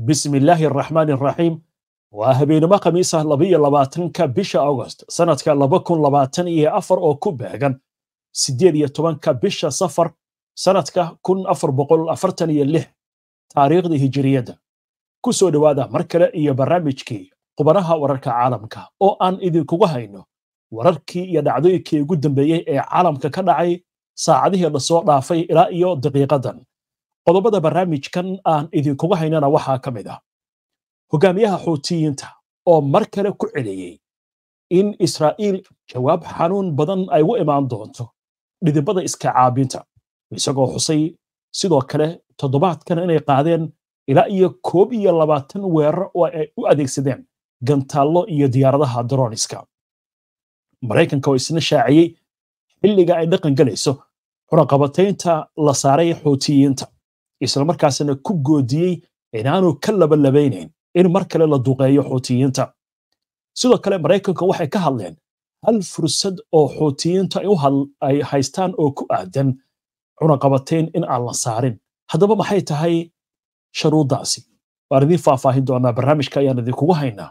bismi illaahi araxmaan araxiim waa habeenimo khamiisa labaiyo labaatanka bisha agost sannadka laba kun labaatan iyo afar oo ku beegan siddeed iyo tobanka bisha safar sannadka kun afar boqol afartan iyo lix taariikhda hijiriyadda ku soo dhowaada mar kale iyo barnaamijkii qubanaha wararka caalamka oo aan idinkugu hayno wararkii iyo dhacdooyinkii ugu dambeeyey ee caalamka ka dhacay saacadihii la soo dhaafay ilaa iyo daqiiqadan qodobada barnaamijkan aan idinkuga haynana waxaa ka mid ah hogaamiyaha xuutiyiinta oo mar kale ku celiyey in israa'iil jawaab xanuun badan ay u imaan doonto dhidibada iska caabinta isagoo xusay sidoo kale toddobaadkan inay qaadeen ilaa iyo koob iyo labaatan weerar oo ay u adeegsadeen gantaallo iyo diyaaradaha droniska maraykanka oo isna shaaciyey xilliga ay dhaqan gelayso cunaqabataynta la saaray xuutiyiinta islamarkaasna ku goodiyey inaanu ka labalabaynayn in mar kale la duqeeyo xuutiyiinta sidoo kale maraykanka waxay ka hadleen hal fursad oo xuutiyiinta ay haystaan oo ku aadan cunaqabatayn in aan la saarin haddaba maxay tahay sharuuddaasi waan idiin faahfaahin doonaa barnaamijka ayaan idinkugu haynaa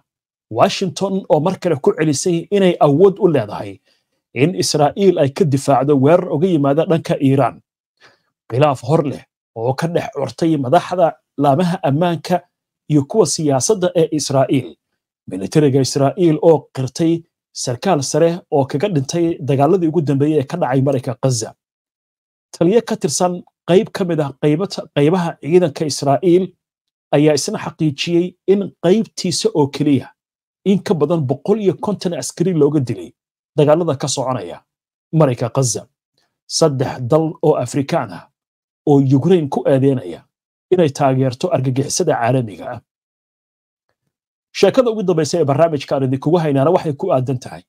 washington oo mar kale ku celisay inay awood u leedahay in israa'iil ay ka difaacdo weerar uga yimaada dhanka iiraan khilaaf hor leh oo ka dhex curtay madaxda laamaha ammaanka iyo kuwa siyaasadda ee israa'iil militariga israa'iil oo qirtay sarkaal sare oo kaga dhintay dagaaladii ugu dambeeyey ee ka dhacay marayka ghaza taliyo ka tirsan qayb ka mid ah qaybaha ciidanka israa'iil ayaa isna xaqiijiyey in qaybtiisa oo keliya in ka badan boqol iyo konton askari looga dilay dagaalada ka soconaya marayka ghaza saddex dal oo afrikaan ah oo ukrain ku eedeynaya inay taageerto argagixisada caalamiga ah sheekada ugu dambaysa ee barnaamijkaan idinkugu haynaana waxay ku aadan tahay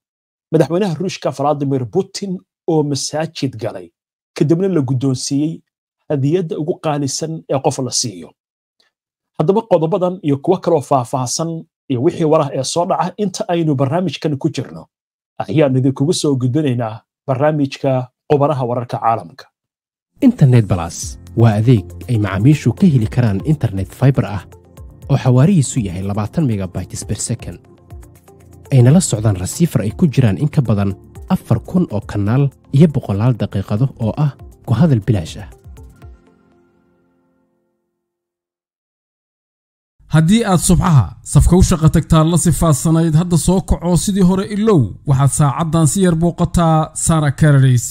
madaxweynaha ruushka valadimir putin oo masaajid galay kadibna la guddoonsiiyey hadiyadda ugu qaalisan ee qof la siiyo haddaba qodobadan iyo kuwo kaloo faahfaahsan iyo wixii warah ee soo dhaca inta aynu barnaamijkan ku jirno ayaan idinkugu soo gudbinaynaa barnaamijka qubanaha wararka caalamka internet balas waa adeeg ay macaamiishu ka heli karaan internet faibar ah oo xawaarihiisu yahay labaatan megabayts bersekon ayna la socdaan rasiifar ay ku jiraan in ka badan afar kun oo kanaal iyo boqolaal daqiiqado oo ah ku hadal bilaash ah haddii aad subxaha safka u shaqo tagtaa la sifaadsanayd hadda soo kacoo sidii hore ilow waxaad saacaddan si yar booqataa sara cararays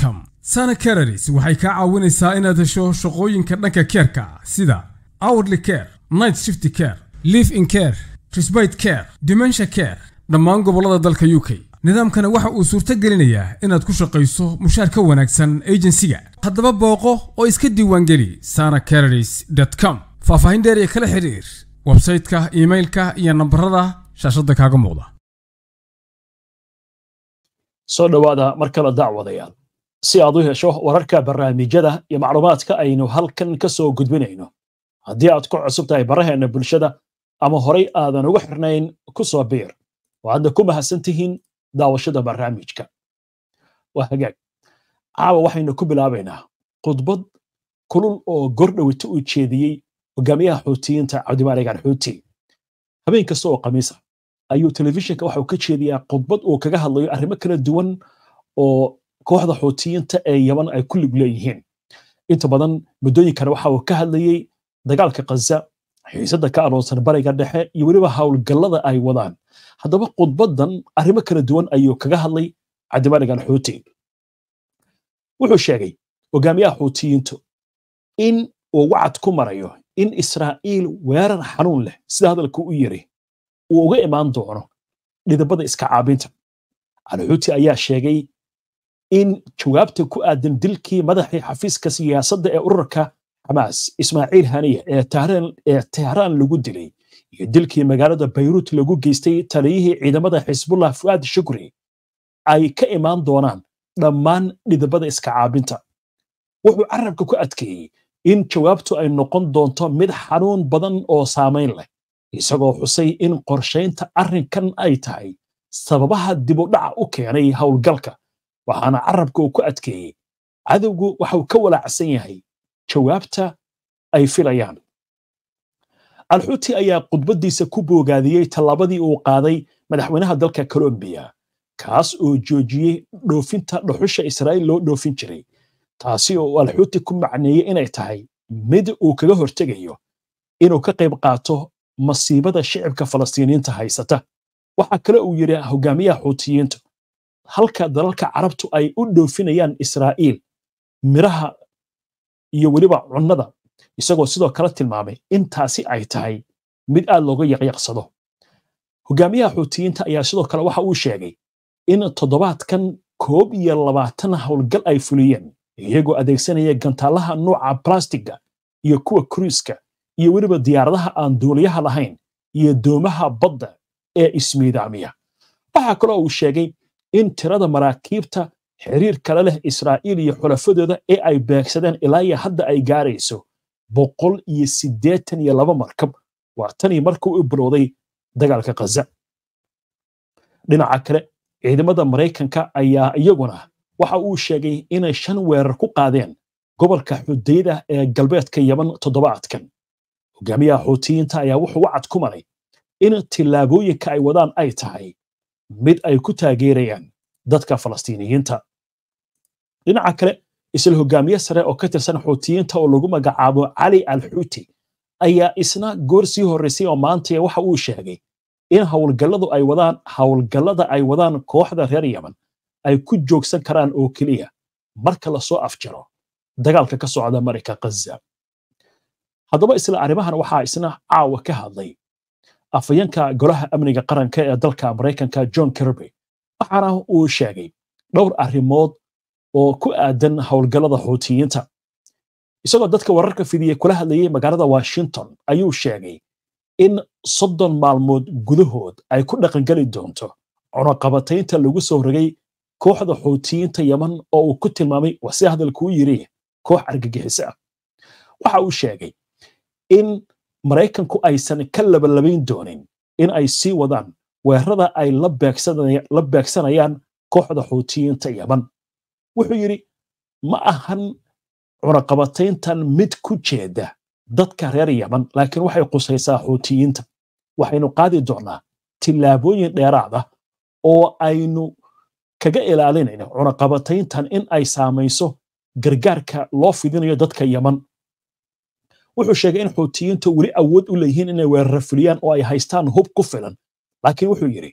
com sana cararis waxay kaa caawinaysaa inaad hesho shaqooyinka dhanka keerka ah sida hourly care night shifty care live in care trisbite care dimensha care dhammaan gobollada dalka u k nidaamkana waxa uu suurto gelinayaa inaad ku shaqayso mushaar ka wanaagsan ejensiga haddaba booqo oo iska diiwaangeli sana cararis com faahfaahin dheer iyo kala xidhiir websayteka iimailka iyo nambarada shaashadda kaaga muuqda soo dhowaada mar kale daacwadayaal si aad u hesho wararka barnaamijyada iyo macluumaadka aynu halkan ka soo gudbinayno haddii aad ku cusub tahay baraheenna bulshada ama horay aadan ugu xirnayn ku soo biir waxaadna ku mahadsan tihiin daawashada barnaamijka waa hagaag caawa waxaynu ku bilaabaynaa khudbad kulul oo gordhowita uu jeediyey hogaamiyaha xuutiyiinta cabdimaaligaan xuuti habeen kasta oo kamiisa ayuu telefishinka waxauu ka jeediyaa khudbad uu kaga hadlayo arrimo kala duwan oo kooxda xuutiyiinta ee yaman ay ku lug leeyihiin inta badan muddooyinkan waxa uu ka hadlayey dagaalka khaza xiisadda ka aroonsan bariga dhexe iyo weliba howlgallada ay wadaan haddaba khudbaddan arrimo kala duwan ayuu kaga hadlay cabdimaligan xuuti wuxuu sheegay hogaamiyaha xuutiyiintu in uu wacad ku marayo in israa'iil weerar xanuun leh sida hadalka u yiri uu uga imaan doono dhidabada iska caabinta alxuuti ayaa sheegay in jawaabta ku aadan dilkii madaxii xafiiska siyaasadda ee ururka xamaas ismaaciil haniya ee tehraan lagu dilay iyo dilkii magaalada bayruut lagu geystay taliyihii ciidamada xisbullah fu'aad shukri ay ka imaan doonaan dhammaan dhidabada iska caabinta wuxuu carabka ku adkeeyey in jawaabtu ay noqon doonto mid xanuun badan oo saamayn leh isagoo xusay in qorshaynta arrinkan ay tahay sababaha dib u dhaca u keenay howlgalka waxaana carabka uu ku adkeeyey cadowgu waxauu ka walaacsan yahay jawaabta ay filayaan alxuuti ayaa khudbaddiisa ku boogaadiyey tallaabadii uu qaaday madaxweynaha dalka kolombiya kaas oo joojiyey dhoofinta dhuxusha israa'iil loo dhoofin jiray taasi oo alxuuti ku macneeyey inay tahay mid uu kaga hortegayo inuu ka qayb qaato masiibada shicibka falastiiniinta haysata waxaa kale uu yidhi hoggaamiyaha xuutiyiinta halka dalalka carabtu ay u dhoofinayaan israa'iil miraha iyo weliba cunnada isagoo sidoo kale tilmaamay intaasi ay tahay mid aad looga yaqyaqsado hogaamiyaha xuutiyiinta ayaa sidoo kale waxa uu sheegay in toddobaadkan koob iyo labaatan howlgal ay fuliyeen iyagoo adeegsanaya gantaalaha nuuca blastiga iyo kuwa kruiska iyo weliba diyaaradaha aan duuliyaha lahayn iyo doomaha badda ee ismiidaamiya waxaa kaloo uu sheegay in tirada maraakiibta xiriir kale leh israa'iil iyo xulafadooda ee ay beegsadeen ilaa hadda ay gaarayso boqol iyo siddeetan iyo laba markab waa tanii markuu u bilowday dagaalka khaza dhinaca kale ciidamada maraykanka ayaa iyaguna waxa uu sheegay inay shan weerar ku qaadeen gobolka xudayda ee galbeedka yaman toddobaadkan hogaamiyaha xuutiyiinta ayaa wuxuu wacad ku maray in tillaabooyinka ay wadaan ay tahay mid ay ku taageerayaan dadka falastiiniyiinta dhinaca kale isla hogaamiye sare oo ka tirsan xuutiyiinta oo lagu magacaabo cali al xuuti ayaa isna goor sii horraysay oo maantaya waxa uu sheegay in howlgalladu ay wadaan howlgallada ay wadaan kooxda reer yeman ay ku joogsan karaan oo keliya marka lasoo afjaro dagaalka ka socda marayka ghaza haddaba isla arrimahan waxaa isna caawa ka hadlay afhayanka golaha amniga qaranka ee dalka maraykanka john kirby waxaana uu sheegay dhowr arrimood oo ku aadan howlgallada xuutiyiinta isagoo dadka wararka fidiye kula hadlayay magaalada washington ayuu sheegay in soddon maalmood gudahood ay ku dhaqangeli doonto cunaqabataynta lagu soo rogay kooxda xuutiyiinta yaman oo uu ku tilmaamay wase hadalkuu yiri koox argagixisa waxa uu sheegay in maraykanku aysan ka labalabayn doonin in ay sii wadaan weerarada ay la beegsanayaan kooxda xuutiyiinta yaman wuxuu yidhi ma ahan cunaqabatayntan mid ku jeeda dadka reer yaman laakiin waxay qusaysaa xuutiyiinta waxaynu qaadi doonnaa tillaabooyin dheeraada ah oo aynu kaga ilaalinayno cunaqabatayntan in ay saamayso gargaarka loo fidinayo dadka yaman wuxuu sheegay in xuutiyiintu weli awood u leeyihiin inay weerara fuliyaan oo ay haystaan hub ku filan laakiin wuxuu yidhi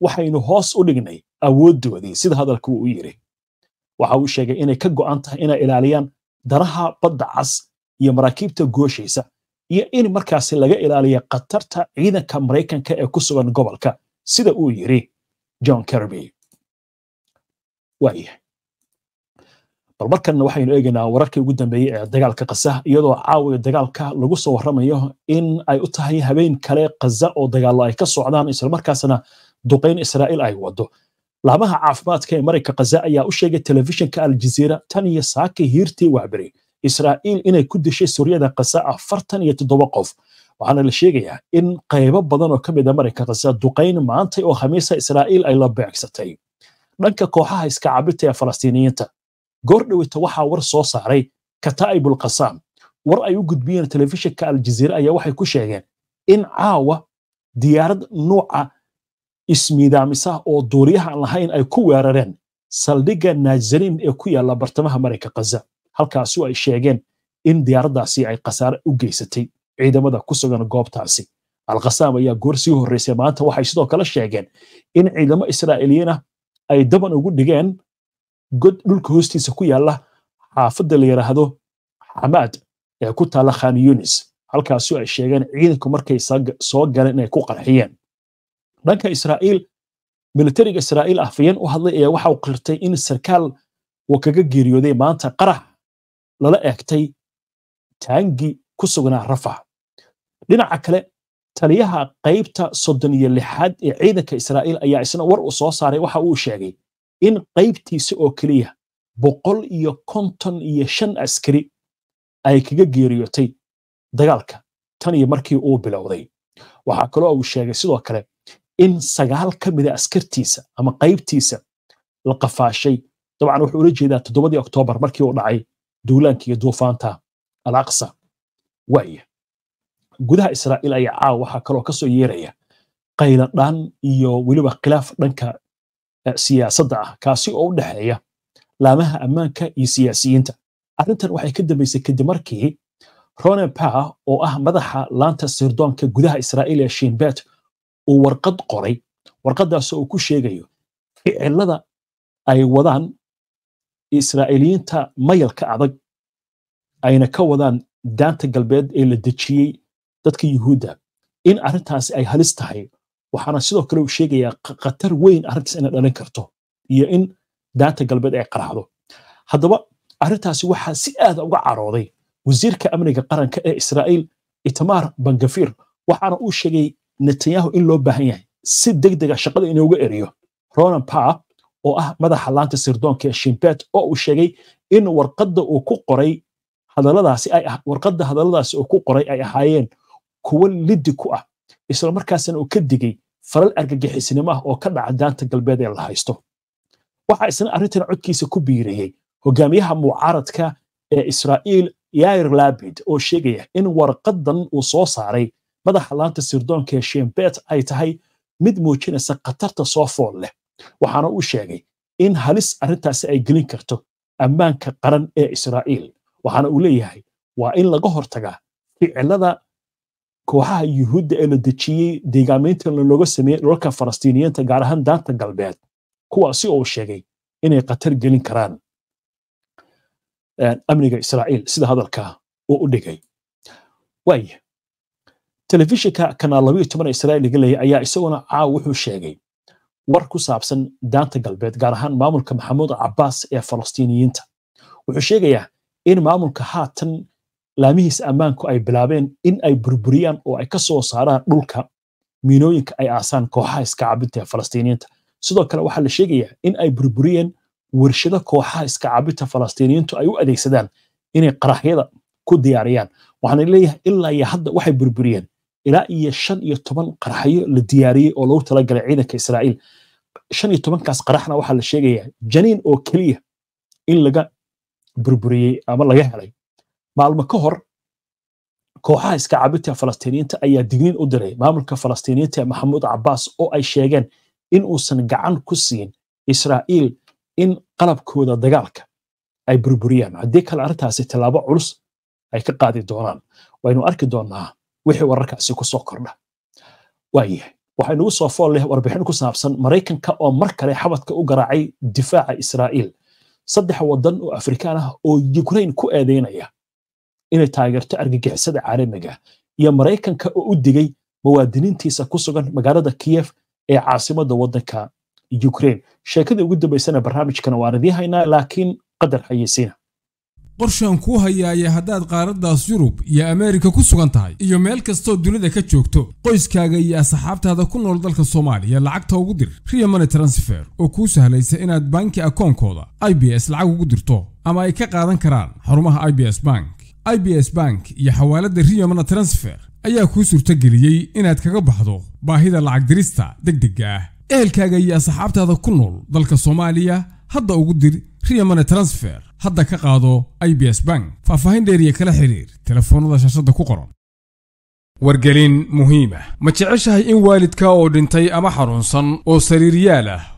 waxaynu hoos u dhignay awooddoodii sida hadalka uu u yidhi waxa uu sheegay inay ka go'an tahay inay ilaaliyaan danaha badda cas iyo maraakiibta gooshaysa iyo in markaasi laga ilaaliya khatarta ciidanka maraykanka ee ku sugan gobolka sida uu yidhi john kerby waayahay bal markanna waxaynu eegaynaa wararkii ugu dambeeyey ee dagaalka kasa iyadoo caawiga dagaalka lagu soo waramayo in ay u tahay habeen kale kaza oo dagaalo ay ka socdaan islamarkaasna duqayn israa'iil ay wado laamaha caafimaadka ee marayka kaza ayaa u sheegay telefishinka aljaziira tan iyo saakii hiirtii waxbiray israa'iil inay ku dishay suryada kasa afartan iyo toddoba qof waxaana la sheegayaa in qaybo badan oo ka mid a ah marayka kasa duqayn maantay oo khamiisa israa'iil ay la beegsatay dhanka kooxaha iska cabirta ee falastiiniyiinta goordhoweyta waxaa war soo saaray kataa'ibulqasaam war ay u gudbiyeen telefishinka aljaziira ayaa waxay ku sheegeen in caawa diyaarad nuuca ismiidaamisa ah oo duuriyaha aan lahayn ay ku weerareen saldhigga naazariin ee ku yaalla bartamaha marayka kaza halkaasu ay sheegeen in diyaaraddaasi ay khasaare u geysatay ciidamada ku sugan goobtaasi alkhasaam ayaa goor sii horraysay maanta waxay sidoo kale sheegeen in ciidamo israa'iiliyiin ah ay daban ugu dhigeen god dhulka hoostiisa ku yaala xaafadda la yidhaahdo xamaad ee ku taala khan yunis halkaasu ay sheegeen ciidanku markay soo galeen inay ku qarxiyeen dhanka israa'iil militariga israa'iil afhayeen u hadlay ayaa waxau qirtay in sarkaal uu kaga geeriyooday maanta qarax lala eegtay taangi ku sugnaa rafax dhinaca kale taliyaha qaybta soddon iyo lixaad ee ciidanka israa'iil ayaa isna war u soo saaray waxa uu sheegay in qaybtiisa oo keliya boqol iyo konton iyo shan askari ay kaga geeriyootay dagaalka tan iyo markii uu bilowday waxaa kaloo uu sheegay sidoo kale in sagaal ka mida ah askartiisa ama qaybtiisa la qafaashay dabcan wuxuu ula jeedaa toddobadii oktoobar markii uu dhacay duulaanka iyo duufaanta al aqsa waaya gudaha israa'iil ayaa caawa waxaa kaloo ka soo yeeraya dhaan iyo weliba khilaaf dhanka siyaasadda ah kaasi oo u dhexeeya laamaha ammaanka iyo siyaasiyiinta arrintan waxay ka dambaysay kadib markii ronen pa oo ah madaxa laanta sirdoonka gudaha israa'iil ee shinbet uu warqad qoray warqaddaas uu ku sheegayo ficilada ay wadaan israa'iiliyiinta mayalka adag ayna ka wadaan daanta galbeed ee la dejiyey dadka yuhuudda in arrintaasi ay halis tahay waxaana sidoo kale u sheegayaa khatar weyn arrintaas inay dhalin karto iyo in daanta galbeed ay qaraxdo haddaba arrintaasi waxaa si aad uga carooday wasiirka amniga qaranka ee israa'iil itamaar bangafir waxaana uu sheegay netanyahu in loo baahan yahay si deg dega shaqada inuuga eriyo ronan paa oo ah madaxa laanta sirdoonka ee shimbet oo uu sheegay in warqadda uu ku qoray hadalladaasi ay ah-, warqadda hadalladaasi uu ku qoray ay ahaayeen kuwo liddi ku ah isla markaasna uu ka digay falal argagixisnimoah oo ka dhaca daanta galbeed ee la haysto waxaa isna arrintan codkiisa ku biiriyey hogaamiyaha mucaaradka ee israa'iil yair labid oo sheegaya in warqadan uu soo saaray madaxa laanta sirdoonka ee shembeet ay tahay mid muujinaysa khatarta soo fool leh waxaana uu sheegay in halis arrintaasi ay gelin karto ammaanka qaran ee israa'iil waxaana uu leeyahay waa in laga hortagaa ficilada kooxaha yuhuudda ee la dejiyey deegaameynta looga sameeyey dhulalka falastiiniyiinta gaar ahaan daanta galbeed kuwaasi oo sheegay inay khatar gelin karaan eh, amniga israa'iil sida hadalka uu u dhigay waaya telefishinka kanaal labayo toban ee israa'iil leeyay ayaa isaguna caaw wuxuu sheegay war ku saabsan daanta galbeed gaar ahaan maamulka maxamuud cabaas ee falastiiniyiinta wuxuu sheegayaa in maamulka haatan laamihiis ammaanku ay bilaabeen in ay burburiyaan oo ay kasoo saaraan dhulka miinooyinka ay aasaan kooxaha iskacabinta ee falastiiniyiinta sidoo kale waxaa la sheegayaa in ay burburiyeen warshado kooxaha iskacabinta falastiiniyiintu ay u adeegsadaan inay qaraaxyada ku diyaariyaan waxaana leeyahay ilaa iyo hadda waxay burburiyeen ilaa iyo shan iyo toban qaraxyo la diyaariyey oo lagu talagalay ciidanka israa'iil shan iyo tobankaas qaraxna waxaa la sheegayaa janiin oo keliya in laga burburiyey ama laga helay maalmo ka hor kooxaha iskacaabinta ee falastiiniyiinta ayaa digniin u diray maamulka falastiiniyiinta ee maxamuud cabaas oo ay sheegeen inuusan gacan ku siin israa'iil in qalabkooda dagaalka ay burburiyaan haddii kale arrintaasi tallaabo culus ay ka qaadi doonaan waynu arki doonaa wixii wararkaasi ku kordha waayahay waxaa inugu soo fool leh warbixin ku saabsan maraykanka oo mar kale xabadka u garaacay difaaca israa'iil saddex waddan oo afrikaan ah oo ukrain ku eedeynaya inay taageerto argagixisada caalamiga ah iyo maraykanka oo u digay muwaadiniintiisa ku sugan magaalada kiyef ee caasimada wadanka ukraine sheekadii ugu dambaysana barnaamijkana waan idii haynaa laakiin qadar hayeysiina qorshaan kuu hayaaye haddaad qaaraddaas yurub iyo ameerika ku sugan tahay iyo meel kastoo dunida ka joogto qoyskaaga iyo asxaabtaada ku nool dalka soomaaliya lacagta ugu dir riya money transfer oo kuu sahlaysa inaad banki akoonkooda i b s lacag ugu dirto ama ay ka qaadan karaan xarumaha i b s bank i b s bank iyo xawaaladda riyomana transfer ayaa kuu suurtageliyey inaad kaga baxdo baahida lacag dirista deg dega ah ehelkaaga iyo asxaabtaada ku nool dalka soomaaliya hadda ugu dir riyomane transfer hadda ka qaado i b s bank faahfaahin dheeriya kala xiriir telefoonnada shaashadda ku qoran wargelin muhiima ah. ma jeceshahay in waalidka oo dhintay ama xanuunsan oo sariiryaal ah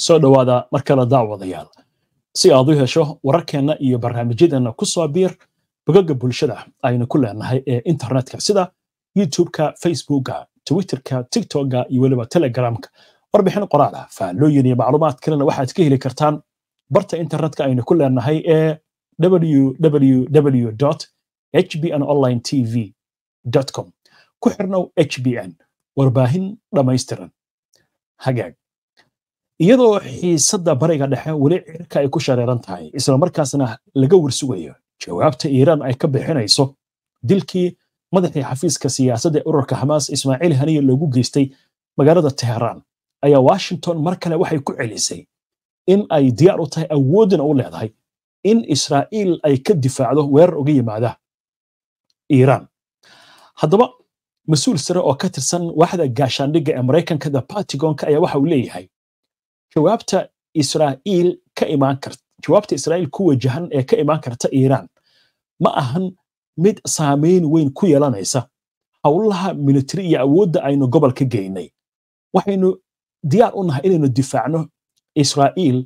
soo dhowaada mar kale daawadayaal si aad u hesho wararkeenna iyo barnaamijyadeenna ku soo biir bogagga bulshada aynu ku leenahay ee internetka sida youtubeka facebooka twitterka tiktoka iyo weliba telegramka warbixin qoraal ah, faallooyin iyo macluumaad kalena waxaad ka heli kartaan barta internetka aynu ku leenahay ee www hbn online tv com ku xirnow hbn warbaahin dhammaystiran hagaag iyadoo xiisada bariga dhexe weli cirka ay ku shareeran tahay islamarkaasna laga warsugayo jawaabta iiraan ay ka bixinayso dilkii madaxii xafiiska siyaasadda ee ururka xamaas ismaaciil haniye loogu geystay magaalada teheraan ayaa washington mar kale waxay ku celisay in ay diyaar u tahay awoodina u leedahay in israa'iil ay ka difaacdo weerar uga yimaada iiraan haddaba mas-uul sare oo ka tirsan waaxda gaashaandhigga ee maraykanka the partigonka ayaa waxa uu leeyahay jawaabta israa'iil ka imaan karta jawaabta israa'iil ku wajahan ee ka imaan karta iiraan ma ahan mid saameyn weyn ku yeelanaysa howlaha military iyo awoodda aynu gobolka geynay waxaynu diyaar u nahay inaynu difaacno israa'iil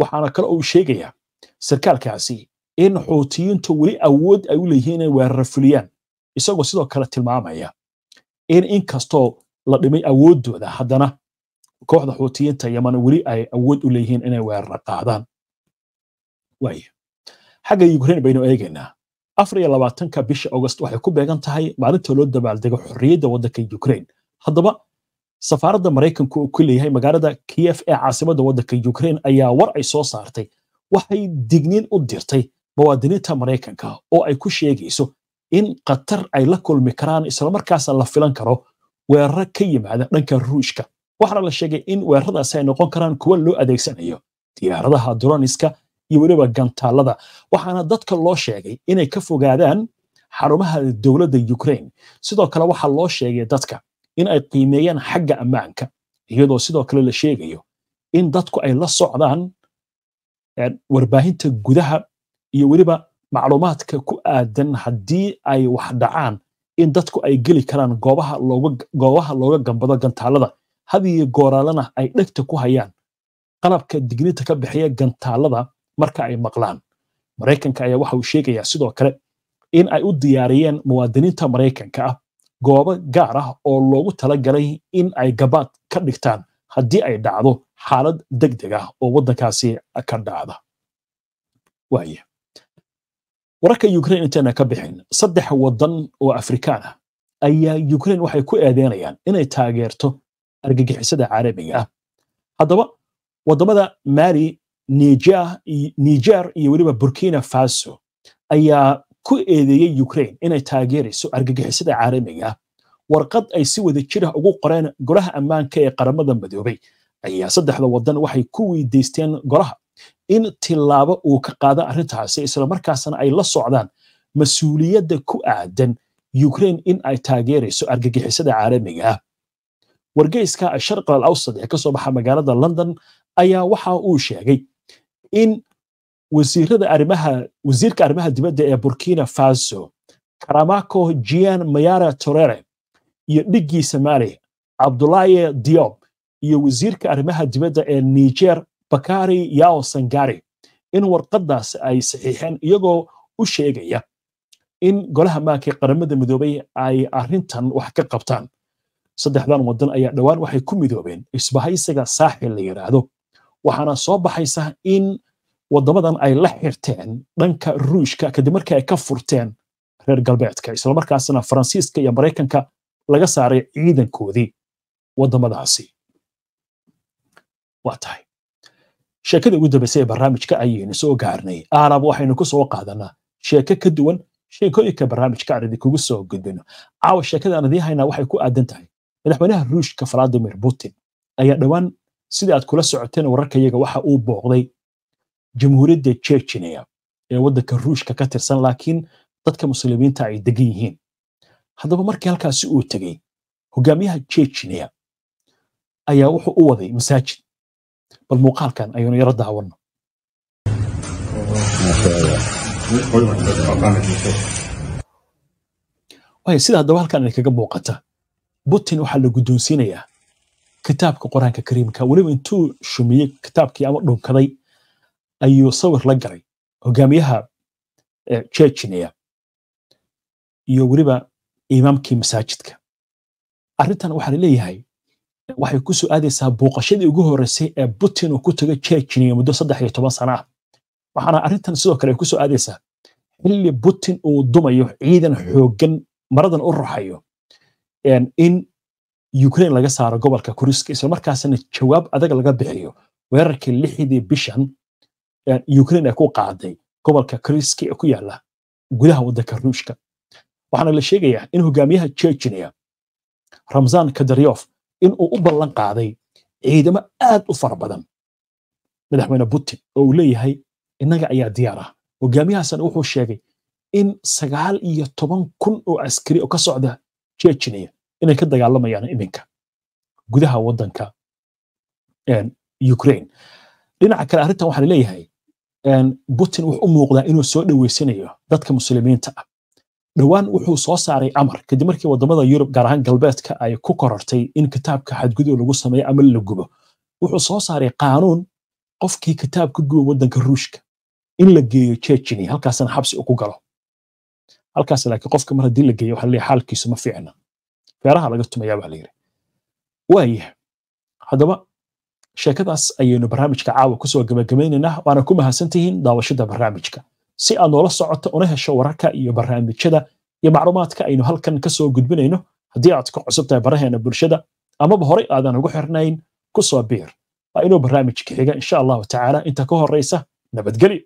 waxaana kale uu sheegayaa sarkaalkaasi in xuutiyiintu weli awood ay u leeyihiin inay weerara fuliyaan isagoo sidoo kale tilmaamaya in inkastoo la dhimay awooddooda haddana kooxda xuutiyiinta yaman weli ay awood u leeyihiin inay weerara qaadaan xagga ukraine baynu eegaynaa afar iyo labaatanka bisha agost waxay ku beegan tahay maalinta loo dabaaldego xorriyadda waddanka ukraine haddaba safaaradda maraykanku uu ku leeyahay magaalada kiyef ee caasimadda waddanka ukrein ayaa war ay soo saartay waxay digniin u dirtay muwaadiniinta maraykanka oo ay ku sheegayso in qatar ay la kulmi karaan islamarkaasa la filan karo weeraro ka yimaada dhanka ruushka waxaana la sheegay in weeraradaasi ay noqon karaan kuwa loo adeegsanayo diyaaradaha droniska iyo weliba gantaalada waxaana dadka loo sheegay inay ka fogaadaan xarumaha dowladda ukraine sidoo kale waxaa loo sheegay dadka in ay qiimeeyaan xagga ammaanka iyadoo sidoo kale la sheegayo in dadku ay la socdaan eh, warbaahinta gudaha iyo weliba macluumaadka ku aadan haddii ay wax dhacaan in dadku ay geli karaan goobaha looga gambado gantaalada had iyo gooraalana ay dhegta ku hayaan qalabka digniinta ka bixiya gantaalada marka ay maqlaan maraykanka ayaa waxa uu sheegayaa sidoo kale in ay u diyaariyeen muwaadiniinta maraykanka ah goobo gaar ah oo loogu talagalay in ay gabaad ka dhigtaan haddii ay dhacdo xaalad deg deg ah oo waddankaasi ka dhacda waaya wararka yukrain intayna ka bixin saddex waddan oo afrikaan ah ayaa ukrain waxay ku eedeynayaan inay taageerto argagixisada caalamiga ah haddaba waddamada mali niger iyo weliba burkina faso ayaa ku eedeeyey ukraine inay taageerayso argagixisada caalamiga ah warqad ay si wada jir ah ugu qoreen golaha ammaanka ee qaramada madoobay ayaa saddexda waddan waxay ku weydaysteen golaha in tilaabo uu ka qaado arrintaasi islamarkaasna ay la socdaan mas-uuliyadda ku aadan ukraine in ay taageerayso argagixisada caalamiga ah wargeyska asharq alawsad ee kasoo baxa magaalada london ayaa waxa uu sheegay in arimaha wasiirka arrimaha dibadda ee burkina faso karamako jian mayara torere iyo dhiggii somaaliya cabdulaye diob iyo wasiirka arrimaha dibadda ee niger bakari yao sangari in warqaddaas ay saxiixeen iyagoo u sheegaya in golaha maanka qaramada midoobay ay arintan wax ka qabtaan saddexdan waddan ayaa dhowaan waxay ku midoobeen isbahaysiga saaxil la yidhaahdo waxaana soo baxaysa in waddamadan ay la xirteen dhanka ruushka kadib markii ay ka furteen reer galbeedka islamarkaasna faransiiska iyo maraykanka laga saaray ciidankoodii waddamadaasi waa tahay sheekadii ugu dambaysay ee barnaamijka ayaynu soo gaarnay aanab waxaynu ku qaadanaa sheeke ka duwan sheekooyinka barnaamijka aan idinkugu soo gudbino caawa sheekada idiin haynaa waxay ku aadan tahay madaxweynaha ruushka valadimir putin ayaa dhowaan sida aad kula socoteen wararka wararkayaga waxa uu booqday jamhuuriyadda jejinea ee waddanka ruushka ka tirsan laakiin dadka muslimiinta ay degan yihiin haddaba markii halkaasi uu tegey hogaamiyaha jejinea ayaa wuxuu u waday masaajid bal muuqaalkan ayaynu yaro daawanno waaya sida haddaba halkan inay kaga muuqata putin waxaa la guddoonsiinayaa kitaabka qur-aanka kariimka weliba intuu shumiyey kitaabkii ama dhunkaday ayuu sawir la galay hogaamiyaha jejinaya eh, iyo weliba imaamkii masaajidka arrintan waxaa la leeyahay waxay ku soo aadaysaa booqashadii ugu horreysay ee putin uu ku taga jejinaya muddo saddex iyo toban sana ah waxaana arrintan sidoo kale ay ku soo aadaysaa xilli putin uu dumayo ciidan xooggan maradan u raxayo in ukrain laga saaro gobolka kuriska islamarkaasna jawaab adag laga bixiyo weerarkii lixdii bishan ukrain ay ku qaaday gobolka kuriska ee ku yaala gudaha wadanka ruushka waxaana la sheegayaa in hogaamiyaha jejnia ramzan kadaryof in uu u ballan qaaday ciidamo aad u fara badan madaxweyne putin oo uu leeyahay innaga ayaa diyaar ah hogaamiyahaasna wuxuu sheegay in sagaal iyo toban kun oo askari oo ka socda jejnia inay ka dagaalamayaan iminka gudaha wadanka ukraine dhinaca kale arrintan waxaan leeyahay putin wuxuu u muuqdaa inuu soo dhaweysanayo dadka muslimiinta ah dhowaan wuxuu soo saaray amar kadib markii wadamada yurub gaar ahaan galbeedka ay ku korortay in kitaabka xadgudub lagu sameeyo ama la gubo wuxuu soo saaray qaanuun qofkii kitaab ku wadanka ruushka in la geeyo jejini halkaasna xabsi u galo halkaas laakiin qofka mar haddii la geeyo waxaa leeyahay xaalkiisu ma fiicna beeraha laga tumaya baa layiri waayahay haddaba sheekadaas ayaynu barnaamijka caawa kusoo gabagabayneynaa waana ku mahadsan tihiin daawashada barnaamijka si aad noola socoto una hesho wararka iyo barnaamijyada iyo macluumaadka aynu halkan kasoo gudbinayno haddii aad ku cusubtahay baraheena bulshada amaba horey aadan ugu xirnayn ku soo biir waa inuu barnaamijka xiga insha allahu tacaala inta ka horeysa nabadgelyo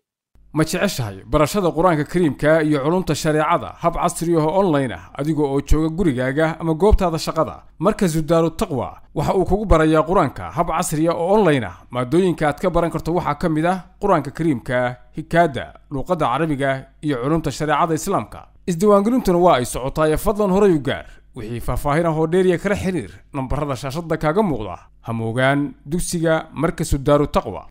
ma jeceshahay barashada qur-aanka kariimka iyo culumta shareecada hab ah oo online ah adiga oo jooga gurigaaga ama goobtaada shaqada markasu daaru taqwa waxa uu kugu barayaa qur-aanka hab casriya ah oo online ah maadooyinka aad ka baran karto waxaa ka mid ah qur-aanka kariimka hikaada luuqadda carabiga iyo culumta shareecada islaamka isdiiwaangelintuna waa ay socotaaye fadlan horay u gaar wixii faahfaahin ah oo dheeriya kala xidhiir nambarada shaashadda kaaga muuqda hamoogaan dugsiga markasu daaru taqwa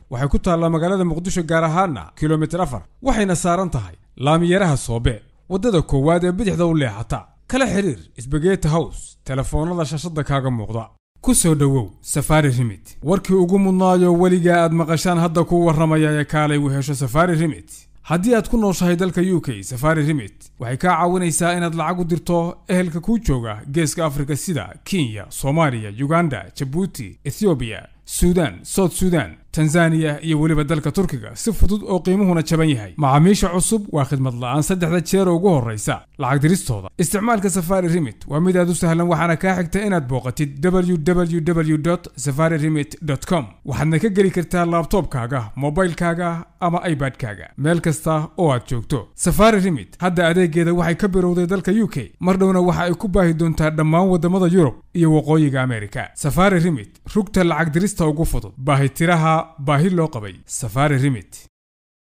waxay ku taallaa magaalada muqdisho gaar ahaana kilomitir afar waxayna saaran tahay laamiyaraha soobe waddada koowaad ee bidixda u leexata kala xidhiir sbageti hows telefoonnada shashadda kaaga muuqda ku soo dhowow safaari rimit warkii ugu mudnaayo weligaa aad maqashaan hadda kuu warramaya ee kaalay u hesho safaari rimit haddii aad ku nooshahay dalka u k safari rimit waxay kaa caawinaysaa inaad lacag u dirto ehelka kuu jooga geeska afrika sida kenya soomaaliya yuganda jabuuti ethoobiya suudaan south suudaan tanzaniya iyo weliba dalka turkiga si fudud oo qiimuhuna jaban yahay macaamiisha cusub waa khidmad la'aan saddexda jeer ugu horraysa lacag diristooda isticmaalka safari rimit waa mid aad u sahlan waxaana kaa xigta inaad booqatid www safari rimit com waxaadna ka geli kartaa laabtoobkaaga mobilkaaga ama ibadkaaga meel kasta oo aad joogto safari rimit hadda adeegeeda waxay ka bilowday dalka u k mar dhowna waxa ay ku baahi doontaa dhammaan wadamada yurub iyo waqooyiga ameerika safari remit rugta lacag diris liiska ugu fudud baahitiraha baahi loo qabay safaari rimit